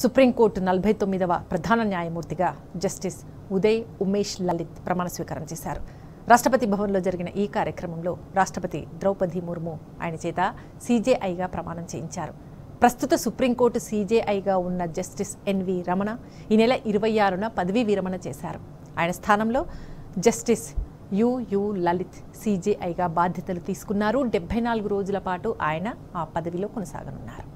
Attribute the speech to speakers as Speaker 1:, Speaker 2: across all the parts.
Speaker 1: supreme court నలభై తొమ్మిదవ ప్రధాన న్యాయమూర్తిగా జస్టిస్ ఉదయ్ ఉమేష్ లలిత్ ప్రమాణ స్వీకారం చేశారు రాష్ట్రపతి భవన్లో జరిగిన ఈ కార్యక్రమంలో రాష్ట్రపతి ద్రౌపది ముర్ము ఆయన చేత సీజేఐగా ప్రమాణం చేయించారు ప్రస్తుత సుప్రీంకోర్టు సీజేఐగా ఉన్న జస్టిస్ ఎన్వి రమణ ఈ నెల ఇరవై ఆరున పదవీ విరమణ చేశారు ఆయన స్థానంలో జస్టిస్ యుయు లలిత్ సీజేఐగా బాధ్యతలు తీసుకున్నారు డెబ్బై నాలుగు రోజుల పాటు ఆయన ఆ పదవిలో కొనసాగనున్నారు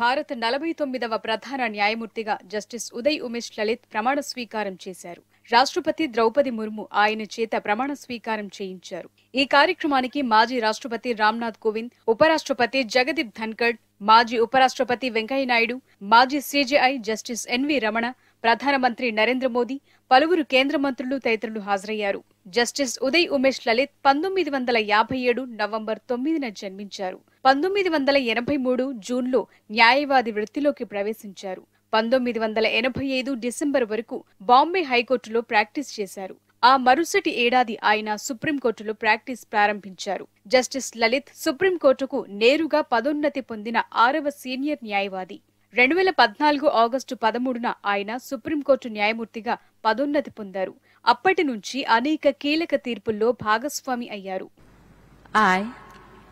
Speaker 2: భారత్ నలభై తొమ్మిదవ ప్రధాన న్యాయమూర్తిగా జస్టిస్ ఉదయ్ ఉమేష్ లలిత్ ప్రమాణ స్వీకారం చేశారు రాష్ట్రపతి ద్రౌపది ముర్ము ఆయన చేత ప్రమాణ స్వీకారం చేయించారు ఈ కార్యక్రమానికి మాజీ రాష్ట్రపతి రామ్నాథ్ కోవింద్ ఉపరాష్ట్రపతి జగదీప్ ధన్కడ్ మాజీ ఉపరాష్ట్రపతి వెంకయ్యనాయుడు మాజీ సిజేఐ జస్టిస్ ఎన్వి రమణ ప్రధానమంత్రి నరేంద్ర మోదీ పలువురు కేంద్ర మంత్రులు తదితరులు హాజరయ్యారు జస్టిస్ ఉదయ్ ఉమేష్ లలిత్ పంతొమ్మిది వందల యాభై ఏడు నవంబర్ తొమ్మిదిన జన్మించారు పంతొమ్మిది వందల ఎనభై మూడు జూన్లో న్యాయవాది వృత్తిలోకి ప్రవేశించారు పంతొమ్మిది వందల ఎనభై ఐదు డిసెంబర్ వరకు బాంబే హైకోర్టులో ప్రాక్టీస్ చేశారు ఆ మరుసటి ఏడాది ఆయన సుప్రీంకోర్టులో ప్రాక్టీస్ ప్రారంభించారు జస్టిస్ లలిత్ సుప్రీంకోర్టుకు నేరుగా పదోన్నతి పొందిన ఆరవ సీనియర్ న్యాయవాది రెండు వేల పద్నాలుగు ఆగస్టు పదమూడున ఆయన సుప్రీంకోర్టు న్యాయమూర్తిగా పదోన్నతి పొందారు అప్పటి నుంచి అనేక కీలక తీర్పుల్లో భాగస్వామి అయ్యారు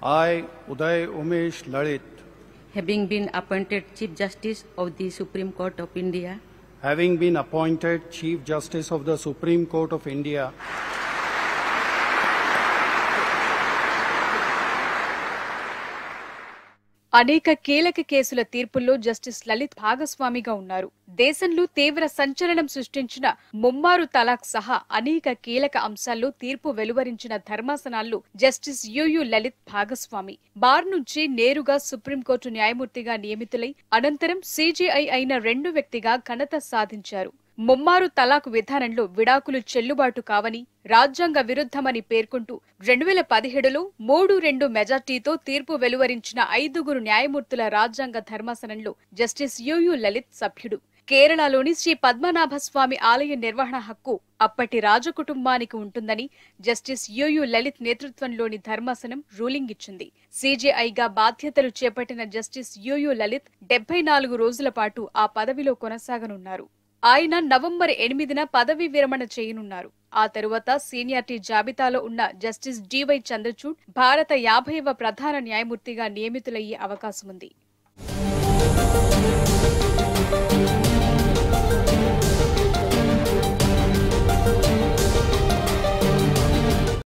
Speaker 2: I, Uday Umesh Lalit, having been appointed Chief Justice of the Supreme Court of India, having been appointed Chief Justice of the Supreme Court of India, అనేక కీలక కేసుల తీర్పుల్లో జస్టిస్ లలిత్ భాగస్వామిగా ఉన్నారు దేశంలో తీవ్ర సంచలనం సృష్టించిన ముమ్మారు తలాక్ సహా అనేక కీలక అంశాల్లో తీర్పు వెలువరించిన ధర్మాసనాల్లో జస్టిస్ యుయు లలిత్ భాగస్వామి బార్ నుంచి నేరుగా సుప్రీంకోర్టు న్యాయమూర్తిగా నియమితులై అనంతరం సీజీఐ అయిన రెండు వ్యక్తిగా ఘనత సాధించారు ముమ్మారు తలాక్ విధానంలో విడాకులు చెల్లుబాటు కావని రాజ్యాంగ విరుద్ధమని పేర్కొంటూ రెండు వేల పదిహేడులో మూడు రెండు మెజార్టీతో తీర్పు వెలువరించిన ఐదుగురు న్యాయమూర్తుల రాజ్యాంగ ధర్మాసనంలో జస్టిస్ యూయూ లలిత్ సభ్యుడు కేరళలోని శ్రీ పద్మనాభస్వామి ఆలయ నిర్వహణ హక్కు అప్పటి రాజకుటుంబానికి ఉంటుందని జస్టిస్ యుయు లలిత్ నేతృత్వంలోని ధర్మాసనం రూలింగ్ ఇచ్చింది సీజేఐగా బాధ్యతలు చేపట్టిన జస్టిస్ యూయూ లలిత్ డెబ్బై నాలుగు రోజుల పాటు ఆ పదవిలో కొనసాగనున్నారు ఆయన నవంబర్ ఎనిమిదిన పదవీ విరమణ చేయనున్నారు ఆ తరువాత సీనియార్టీ జాబితాలో ఉన్న జస్టిస్ డివై చంద్రచూడ్ భారత యాభైవ ప్రధాన న్యాయమూర్తిగా నియమితులయ్యే అవకాశం ఉంది